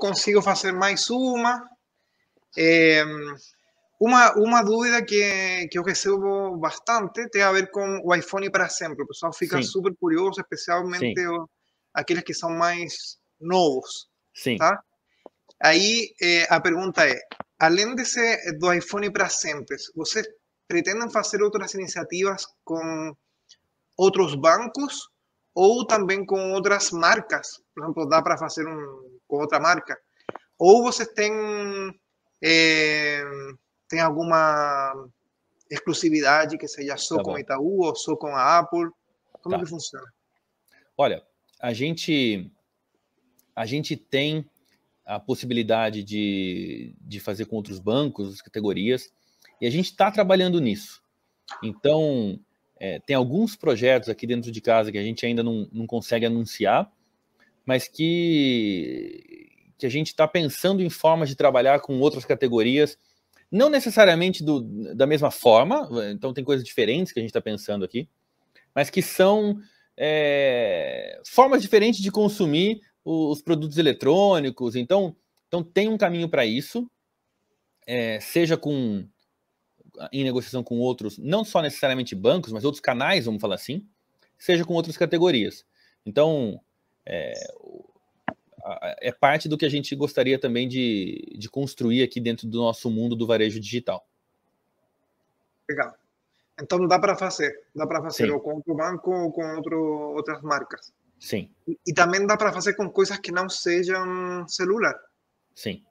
consigo fazer mais uma. É, uma, uma dúvida que, que eu recebo bastante tem a ver com o iPhone para sempre. O pessoal fica Sim. super curioso, especialmente o, aqueles que são mais novos. Sim. Tá? Aí é, a pergunta é: além desse, do iPhone para sempre, vocês pretendem fazer outras iniciativas com outros bancos ou também com outras marcas? Por exemplo, dá para fazer um com outra marca. Ou vocês têm, é, têm alguma exclusividade que seja só tá com Itaú ou só com a Apple? Como tá. que funciona? Olha, a gente, a gente tem a possibilidade de, de fazer com outros bancos, as categorias, e a gente está trabalhando nisso. Então, é, tem alguns projetos aqui dentro de casa que a gente ainda não, não consegue anunciar, mas que, que a gente está pensando em formas de trabalhar com outras categorias, não necessariamente do, da mesma forma, então tem coisas diferentes que a gente está pensando aqui, mas que são é, formas diferentes de consumir os produtos eletrônicos. Então, então tem um caminho para isso, é, seja com em negociação com outros, não só necessariamente bancos, mas outros canais, vamos falar assim, seja com outras categorias. Então, é, é parte do que a gente gostaria também de, de construir aqui dentro do nosso mundo do varejo digital. Legal. Então dá para fazer, dá para fazer Sim. ou com outro banco ou com outro, outras marcas. Sim. E, e também dá para fazer com coisas que não sejam celular. Sim.